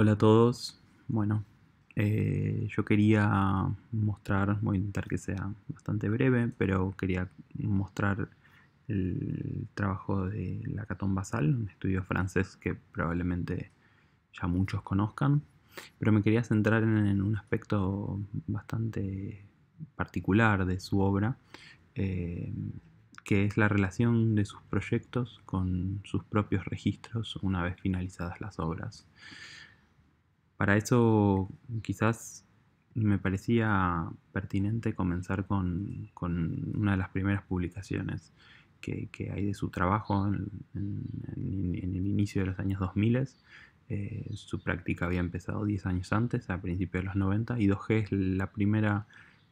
Hola a todos. Bueno, eh, yo quería mostrar, voy a intentar que sea bastante breve, pero quería mostrar el trabajo de Lacaton Basal, un estudio francés que probablemente ya muchos conozcan, pero me quería centrar en, un aspecto bastante particular de su obra, eh, que es la relación de sus proyectos con sus propios registros una vez finalizadas las obras. Para eso quizás me parecía pertinente comenzar con, una de las primeras publicaciones que, hay de su trabajo en, el inicio de los años 2000. Eh, su práctica había empezado 10 años antes, a principios de los 90, y 2G es la primera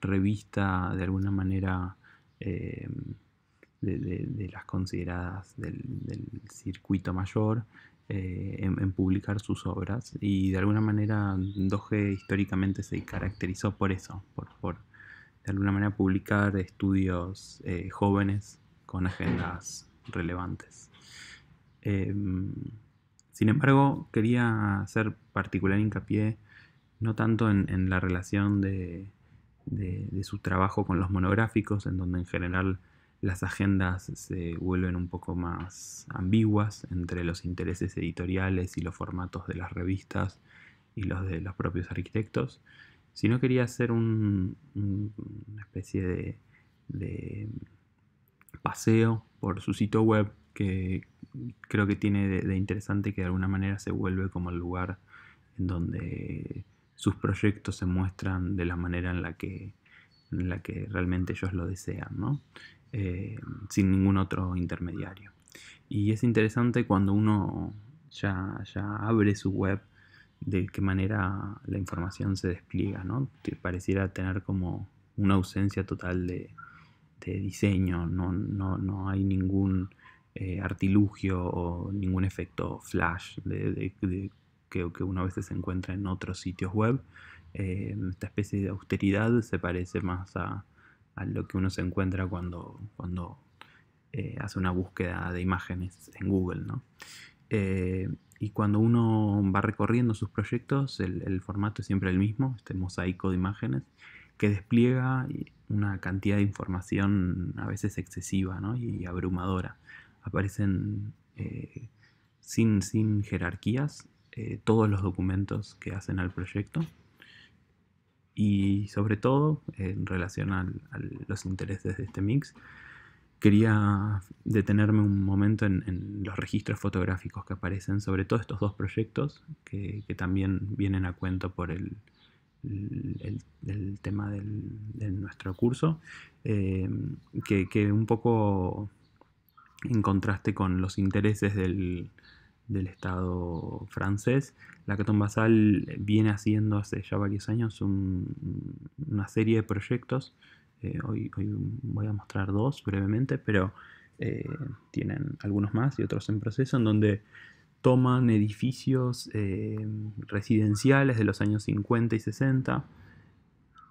revista de alguna manera eh, de, las consideradas del, del circuito mayor eh, en, publicar sus obras y de alguna manera 2 históricamente se caracterizó por eso, por, de alguna manera publicar estudios eh, jóvenes con agendas relevantes. Em, sin embargo, quería hacer particular hincapié no tanto en, la relación de, de, su trabajo con los monográficos, en donde en general las agendas se vuelven un poco más ambiguas entre los intereses editoriales y los formatos de las revistas y los de los propios arquitectos, si no quería hacer una especie de, paseo por su sitio web que creo que tiene de, interesante que de alguna manera se vuelve como el lugar en donde sus proyectos se muestran de la manera en la que en la que realmente ellos lo desean, ¿no? Eh, sin ningún otro intermediario. Y es interesante cuando uno ya, abre su web de qué manera la información se despliega, ¿no? pareciera tener como una ausencia total de, diseño, no, no, no, hay ningún eh, artilugio o ningún efecto flash de, que, que, uno a veces encuentra en otros sitios web. Eh, esta especie de austeridad se parece más a, lo que uno se encuentra cuando, cuando eh, hace una búsqueda de imágenes en Google. Eh, y cuando uno va recorriendo sus proyectos, el, formato es siempre el mismo, este mosaico de imágenes, que despliega una cantidad de información a veces excesiva ¿no? y abrumadora. Aparecen eh, sin, sin jerarquías todos los documentos que hacen al proyecto y sobre todo en relación a los intereses de este mix, quería detenerme un momento en, los registros fotográficos que aparecen, sobre todo estos dos proyectos que, también vienen a cuento por el, tema de nuestro curso, eh, que, un poco en contraste con los intereses del, del Estado francés. La Catón Basal viene haciendo hace ya varios años una serie de proyectos. Eh, hoy, voy a mostrar dos brevemente, pero eh, tienen algunos más y otros en proceso, en donde toman edificios eh, residenciales de los años 50 y 60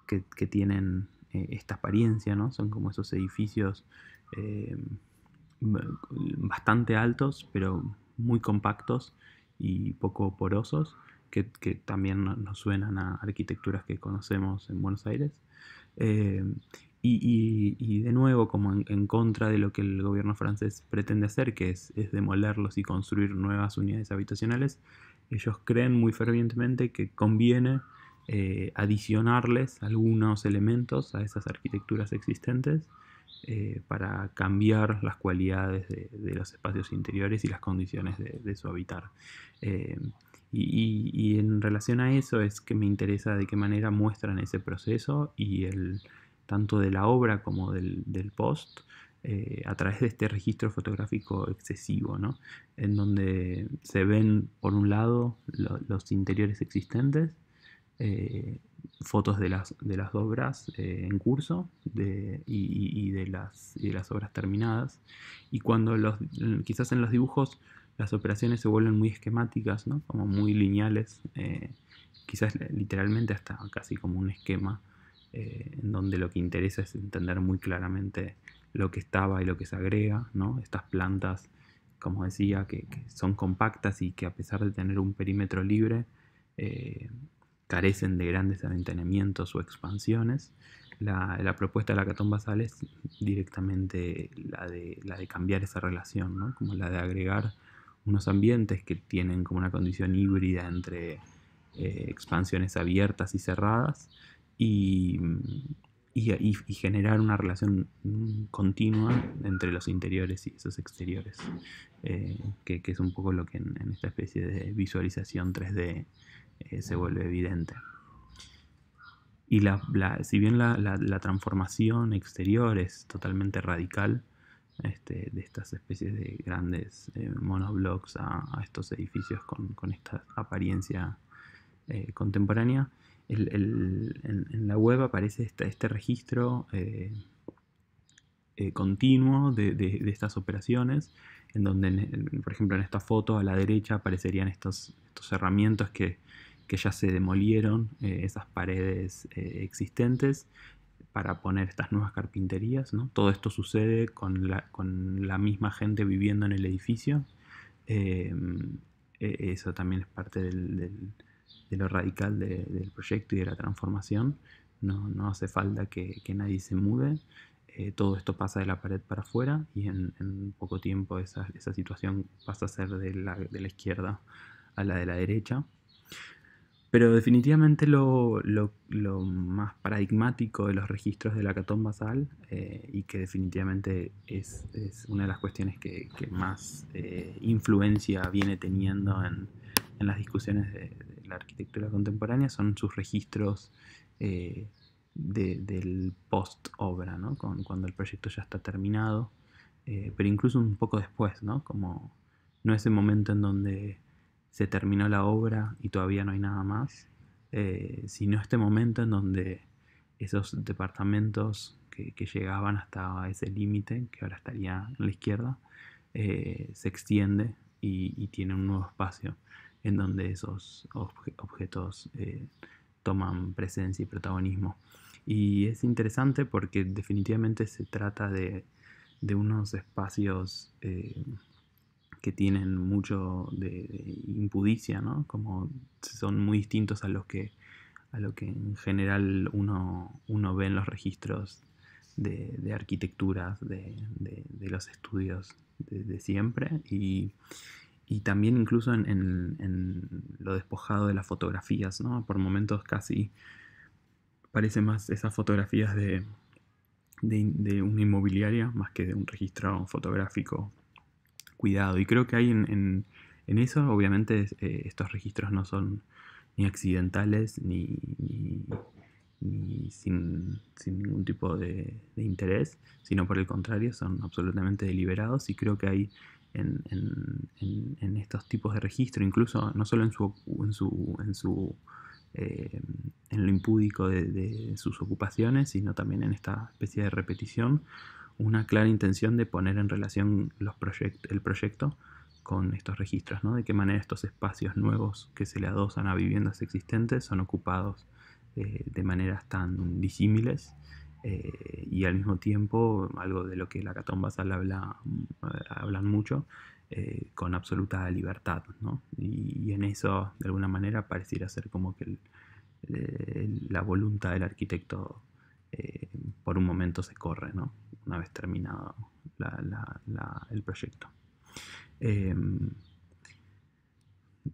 que, que tienen esta apariencia, ¿no? Son como esos edificios bastante altos, pero muy compactos y poco porosos, que, también nos suenan a arquitecturas que conocemos en Buenos Aires. Eh, y, de nuevo, como en, contra de lo que el gobierno francés pretende hacer, que es, demolerlos y construir nuevas unidades habitacionales, ellos creen muy fervientemente que conviene eh, adicionarles algunos elementos a esas arquitecturas existentes eh, para cambiar las cualidades de, los espacios interiores y las condiciones de, su habitar. Eh, y, en relación a eso es que me interesa de qué manera muestran ese proceso y el tanto de la obra como del, post eh, a través de este registro fotográfico excesivo, ¿no? en donde se ven por un lado los interiores existentes fotos de las, de las obras eh, en curso y, de las, de las obras terminadas. Y cuando los, quizás en los dibujos las operaciones se vuelven muy esquemáticas, ¿no? como muy lineales, eh, quizás literalmente hasta casi como un esquema, eh, en donde lo que interesa es entender muy claramente lo que estaba y lo que se agrega, ¿no? estas plantas, como decía, que, que son compactas y que a pesar de tener un perímetro libre, carecen de grandes aventanamientos o expansiones. La, propuesta de la Catón Basal es directamente la de, cambiar esa relación, ¿no? como la de agregar unos ambientes que tienen como una condición híbrida entre eh, expansiones abiertas y cerradas y, generar una relación continua entre los interiores y esos exteriores, eh, que, es un poco lo que en esta especie de visualización 3D eh, se vuelve evidente. Y la, si bien la, transformación exterior es totalmente radical, este, de estas especies de grandes eh, monoblocks a, estos edificios con, esta apariencia eh, contemporánea, en, la web aparece este registro continuo de, estas operaciones, en donde, por ejemplo, en esta foto a la derecha aparecerían estos, estos herramientas que que ya se demolieron eh, esas paredes eh, existentes para poner estas nuevas carpinterías. ¿no? Todo esto sucede con la, con la, misma gente viviendo en el edificio. Em, e, eso también es parte de lo radical del proyecto y de la transformación. No, hace falta que, nadie se mude. Eh, todo esto pasa de la pared para afuera y en, en poco tiempo esa, esa, situación pasa a ser de la, de la izquierda a la de la derecha. Pero definitivamente lo, más paradigmático de los registros de la catón basal, eh, y que definitivamente es, una de las cuestiones que, más eh, influencia viene teniendo en, las discusiones de, la arquitectura contemporánea, son sus registros eh, del post-obra, ¿no? cuando el proyecto ya está terminado, pero incluso un poco después, ¿no? como no es el momento en donde se terminó la obra y todavía no hay nada más, eh, sino este momento en donde esos departamentos que, llegaban hasta ese límite, que ahora estaría en la izquierda, eh, se extiende y, tiene un nuevo espacio en donde esos objetos eh, toman presencia y protagonismo. Y es interesante porque definitivamente se trata de, unos espacios que tienen mucho de, impudicia, ¿no? Como son muy distintos a los que, a lo que en general uno, ve en los registros de, arquitecturas, de, los estudios de, siempre. Y, también incluso en, lo despojado de las fotografías, ¿no? Por momentos casi parece más esas fotografías de, de, de una inmobiliaria más que de un registro fotográfico cuidado. Y creo que hay en, en, eso, obviamente, eh, estos registros no son ni accidentales ni, sin, ningún tipo de, interés, sino por el contrario, son absolutamente deliberados y creo que hay en, en, estos tipos de registro, incluso no solo en su... En su, en su eh, en lo impúdico de sus ocupaciones, sino también en esta especie de repetición, una clara intención de poner en relación los el proyecto con estos registros, ¿no? de qué manera estos espacios nuevos que se le adosan a viviendas existentes son ocupados eh, de maneras tan disímiles eh, y al mismo tiempo algo de lo que la Catón Basal habla, eh, hablan mucho, con absoluta libertad. ¿no? Y, en eso, de alguna manera, pareciera ser como que la voluntad del arquitecto por un momento se corre. ¿no? una vez terminado el proyecto. Em,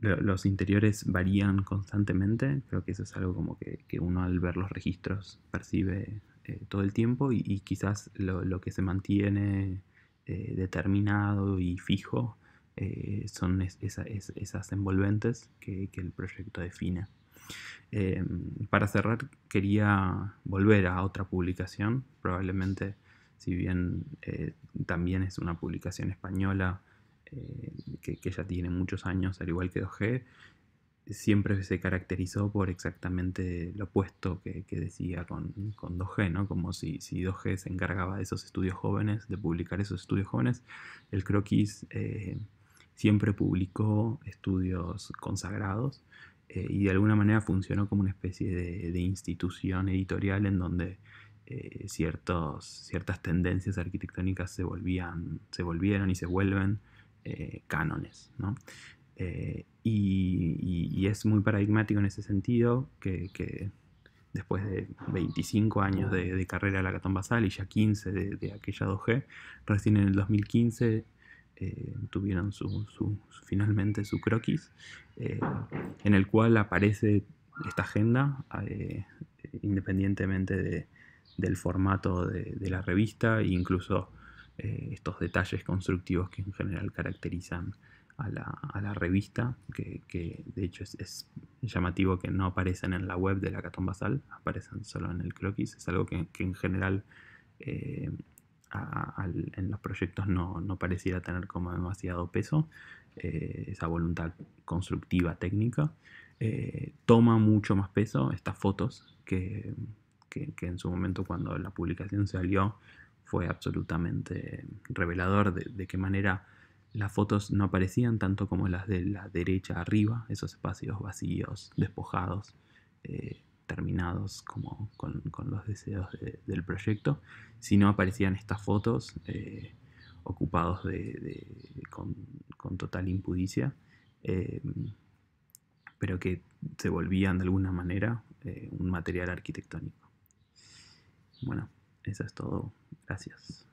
los interiores varían constantemente, creo que eso es algo como que, uno al ver los registros percibe eh, todo el tiempo y, quizás lo, que se mantiene eh, determinado y fijo eh, son esas envolventes que, que, el proyecto define. Em, para cerrar, quería volver a otra publicación, probablemente si bien eh, también es una publicación española eh, que, ya tiene muchos años, al igual que 2G, siempre se caracterizó por exactamente lo opuesto que, decía con, con, 2G, ¿no? Como si, si, 2G se encargaba de esos estudios jóvenes, de publicar esos estudios jóvenes, el croquis eh, siempre publicó estudios consagrados y de alguna manera funcionó como una especie de, de institución editorial en donde eh, ciertos, ciertas tendencias arquitectónicas se, volvían, se volvieron y se vuelven eh, cánones. Eh, y, es muy paradigmático en ese sentido que, después de 25 años de, carrera de la Catón Basal y ya 15 de, aquella 2G, recién en el 2015 tuvieron su, finalmente su croquis, en el cual aparece esta agenda, independientemente de, del formato de, la revista e incluso eh, estos detalles constructivos que en general caracterizan a la, revista, que, de hecho es, llamativo que no aparecen en la web de la Catón Basal, aparecen solo en el croquis, es algo que, en general eh, en los proyectos no, pareciera tener como demasiado peso, eh, esa voluntad constructiva técnica. toma mucho más peso estas fotos que, que, en su momento cuando la publicación salió fue absolutamente revelador de, qué manera las fotos no aparecían tanto como las de la derecha arriba, esos espacios vacíos, despojados, eh, terminados con, los deseos del proyecto, sino aparecían estas fotos eh, ocupados de, con, total impudicia, eh, pero que se volvían de alguna manera eh, un material arquitectónico. Bueno, eso es todo. Gracias.